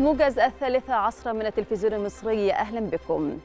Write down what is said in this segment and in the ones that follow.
موجز الثالثة عصر من التلفزيون المصري أهلا بكم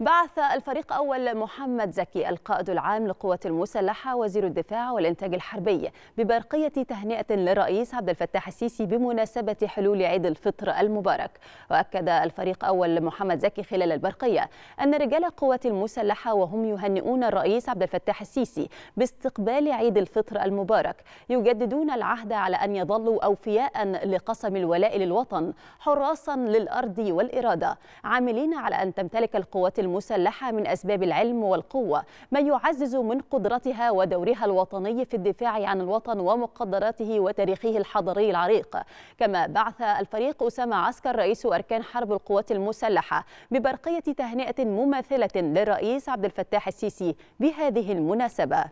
بعث الفريق أول محمد زكي القائد العام للقوات المسلحة وزير الدفاع والإنتاج الحربي ببرقية تهنئة للرئيس عبد الفتاح السيسي بمناسبة حلول عيد الفطر المبارك وأكد الفريق أول محمد زكي خلال البرقية أن رجال القوات المسلحة وهم يهنئون الرئيس عبد الفتاح السيسي باستقبال عيد الفطر المبارك يجددون العهد على أن يظلوا أوفياء لقسم الولاء للوطن حراسا للأرض والإرادة عاملين على أن تمتلك القوات المسلحة من أسباب العلم والقوة ما يعزز من قدرتها ودورها الوطني في الدفاع عن الوطن ومقدراته وتاريخه الحضاري العريق كما بعث الفريق أسامة عسكر رئيس أركان حرب القوات المسلحة ببرقية تهنئة مماثلة للرئيس عبد الفتاح السيسي بهذه المناسبة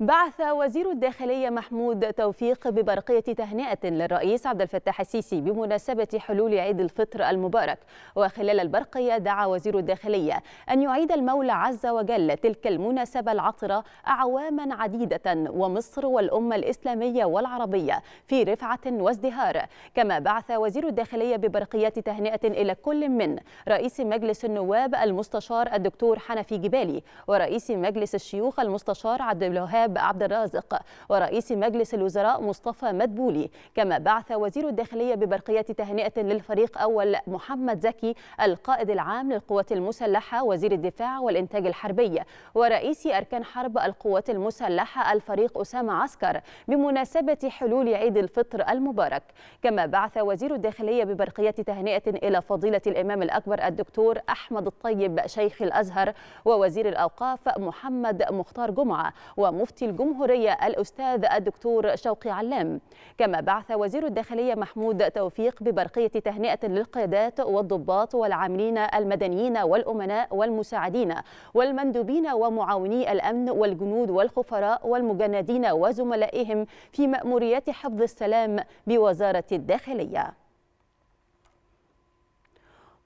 بعث وزير الداخلية محمود توفيق ببرقية تهنئة للرئيس عبد الفتاح السيسي بمناسبة حلول عيد الفطر المبارك وخلال البرقية دعا وزير الداخلية أن يعيد المولى عز وجل تلك المناسبة العطرة أعواما عديدة ومصر والأمة الإسلامية والعربية في رفعة وازدهار كما بعث وزير الداخلية ببرقية تهنئة إلى كل من رئيس مجلس النواب المستشار الدكتور حنفي جبالي ورئيس مجلس الشيوخ المستشار عبد الوهاب شهاب عبد الرازق ورئيس مجلس الوزراء مصطفى مدبولي كما بعث وزير الداخلية ببرقية تهنئة للفريق أول محمد زكي القائد العام للقوات المسلحة وزير الدفاع والإنتاج الحربي ورئيس أركان حرب القوات المسلحة الفريق أسامة عسكر بمناسبة حلول عيد الفطر المبارك كما بعث وزير الداخلية ببرقية تهنئة إلى فضيلة الإمام الأكبر الدكتور أحمد الطيب شيخ الأزهر ووزير الأوقاف محمد مختار جمعة ومفتي الجمهورية الأستاذ الدكتور شوقي علام كما بعث وزير الداخلية محمود توفيق ببرقية تهنئة للقيادات والضباط والعاملين المدنيين والأمناء والمساعدين والمندوبين ومعاوني الأمن والجنود والخفراء والمجندين وزملائهم في مأموريات حفظ السلام بوزارة الداخلية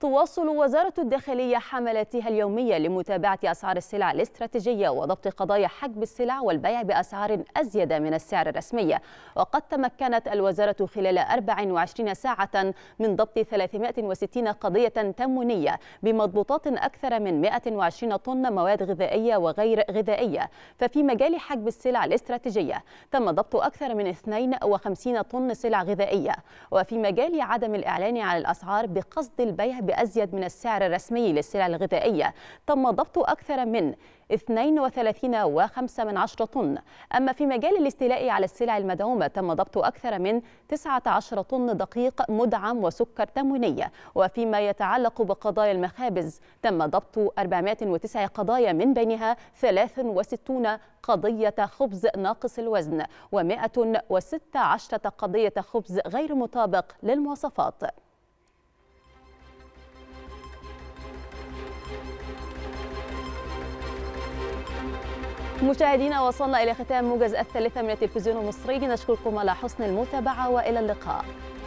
تواصل وزارة الداخلية حملاتها اليومية لمتابعة أسعار السلع الاستراتيجية وضبط قضايا حجب السلع والبيع بأسعار أزيد من السعر الرسمي وقد تمكنت الوزارة خلال 24 ساعة من ضبط 360 قضية تموينية بمضبوطات أكثر من 120 طن مواد غذائية وغير غذائية ففي مجال حجب السلع الاستراتيجية تم ضبط أكثر من 52 طن سلع غذائية وفي مجال عدم الإعلان عن الأسعار بقصد البيع بأزيد من السعر الرسمي للسلع الغذائية تم ضبط أكثر من 32.5 طن أما في مجال الاستيلاء على السلع المدعومة تم ضبط أكثر من 19 طن دقيق مدعم وسكر تمويني وفيما يتعلق بقضايا المخابز تم ضبط 409 قضايا من بينها 63 قضية خبز ناقص الوزن و116 قضية خبز غير مطابق للمواصفات مشاهدينا وصلنا إلى ختام موجز الثالثة من التلفزيون المصري نشكركم على حسن المتابعة وإلى اللقاء